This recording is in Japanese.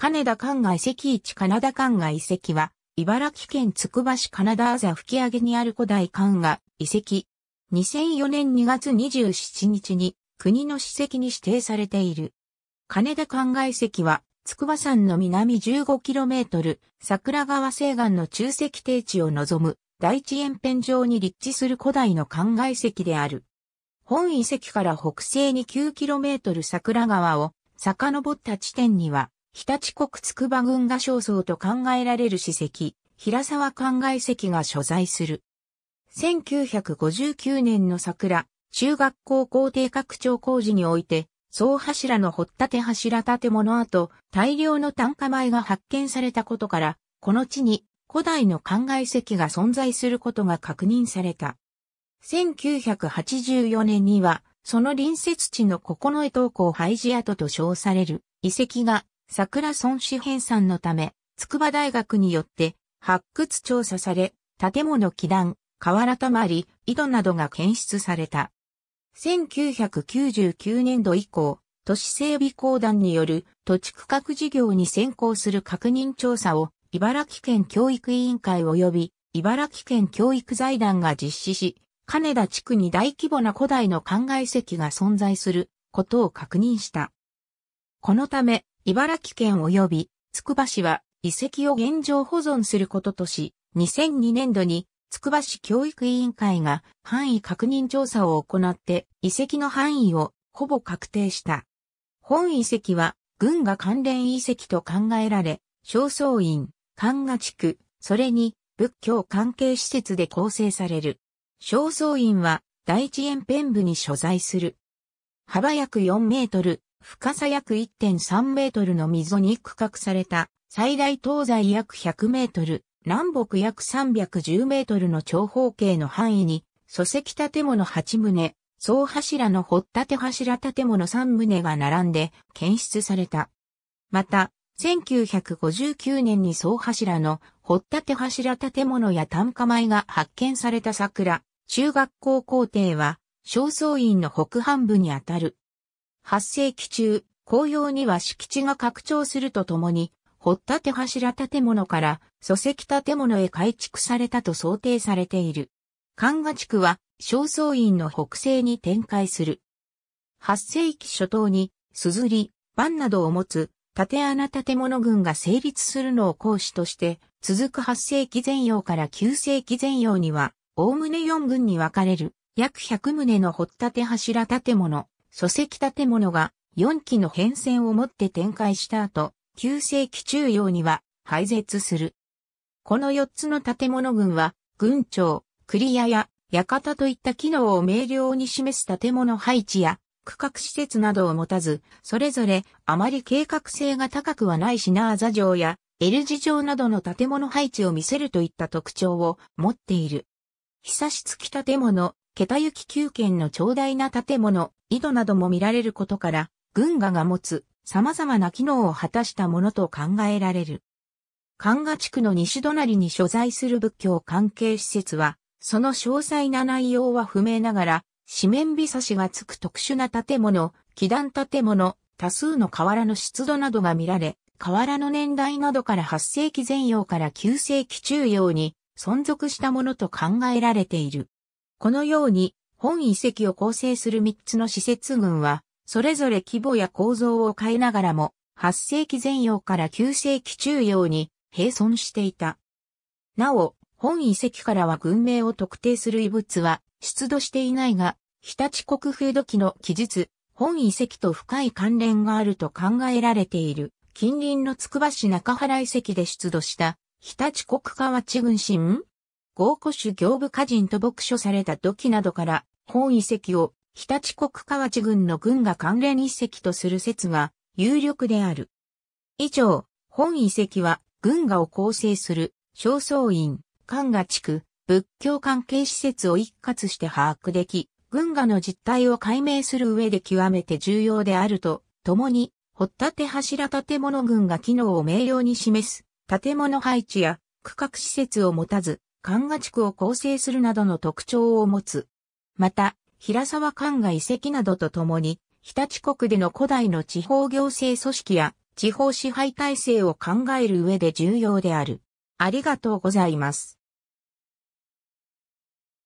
金田灌外遺跡一金田灌外遺跡は、茨城県つくば市金田あざ吹上にある古代灌外遺跡。2004年2月27日に国の史跡に指定されている。金田灌外遺跡は、筑波山の南 15km、桜川西岸の中石低地を望む大地延辺上に立地する古代の灌外遺跡である。本遺跡から北西に 9km 桜川を遡った地点には日立国筑波軍が焦燥と考えられる史跡、平沢灌外石が所在する。1959年の桜、中学校校庭拡張工事において、総柱の掘った手柱建物跡、大量の炭化米が発見されたことから、この地に古代の灌外石が存在することが確認された。1984年には、その隣接地の九重東港廃寺跡と称される遺跡が桜村市編纂のため、筑波大学によって発掘調査され、建物基壇、瓦たまり、井戸などが検出された。1999年度以降、都市整備公団による土地区画事業に先行する確認調査を茨城県教育委員会及び茨城県教育財団が実施し、金田地区に大規模な古代の灌漑石が存在することを確認した。このため、茨城県及び、つくば市は、遺跡を現状保存することとし、2002年度に、つくば市教育委員会が範囲確認調査を行って遺跡の範囲をほぼ確定した。本遺跡は軍が関連遺跡と考えられ、正倉院、関賀地区、それに仏教関係施設で構成される。正倉院は第一円ペン部に所在する。幅約4メートル、深さ約1.3メートルの溝に区画された最大東西約100メートル、南北約310メートルの長方形の範囲に、礎石建物8棟、総柱の掘立柱建物3棟が並んで検出された。また、1959年に総柱の掘立柱建物や単価米が発見された桜、中学校校庭は、正倉院の北半部にあたる8世紀中、紅葉には敷地が拡張するとともに、掘立柱建物から礎石建物へ改築されたと想定されている。関賀地区は、正倉院の北西に展開する。8世紀初頭に、硯ず番などを持つ、縦穴建物群が成立するのを講師として、続く8世紀前洋から9世紀前洋には、おおむね4群に分かれる、約100棟の掘立柱建物、礎石建物が4期の変遷をもって展開した後、旧世紀中央には廃絶する。この4つの建物群は、長、クリアや館といった機能を明瞭に示す建物配置や、区画施設などを持たず、それぞれあまり計画性が高くはないシナーザ城や L 字城などの建物配置を見せるといった特徴を持っている。久し付き建物、桁行き9軒の長大な建物、井戸なども見られることから、軍がが持つ様々な機能を果たしたものと考えられる。関賀地区の西隣に所在する仏教関係施設は、その詳細な内容は不明ながら、四面日差しがつく特殊な建物、祈願建物、多数の瓦の湿度などが見られ、瓦の年代などから8世紀前葉から9世紀中葉に存続したものと考えられている。このように、本遺跡を構成する3つの施設群は、それぞれ規模や構造を変えながらも、8世紀前洋から9世紀中洋に並存していた。なお、本遺跡からは群名を特定する遺物は出土していないが、日立国風土器の記述、本遺跡と深い関連があると考えられている、近隣のつくば市中原遺跡で出土した、日立国河内群神豪古種行部家人と牧書された土器などから、本遺跡を日立国河内郡の軍が関連遺跡とする説が有力である。以上、本遺跡は軍がを構成する正倉院、関河地区、仏教関係施設を一括して把握でき、軍河の実態を解明する上で極めて重要であると、共に、掘立柱建物群が機能を明瞭に示す、建物配置や区画施設を持たず、ンガ地区を構成するなどの特徴を持つ。また、平沢ン賀遺跡などとともに、日立国での古代の地方行政組織や地方支配体制を考える上で重要である。ありがとうございます。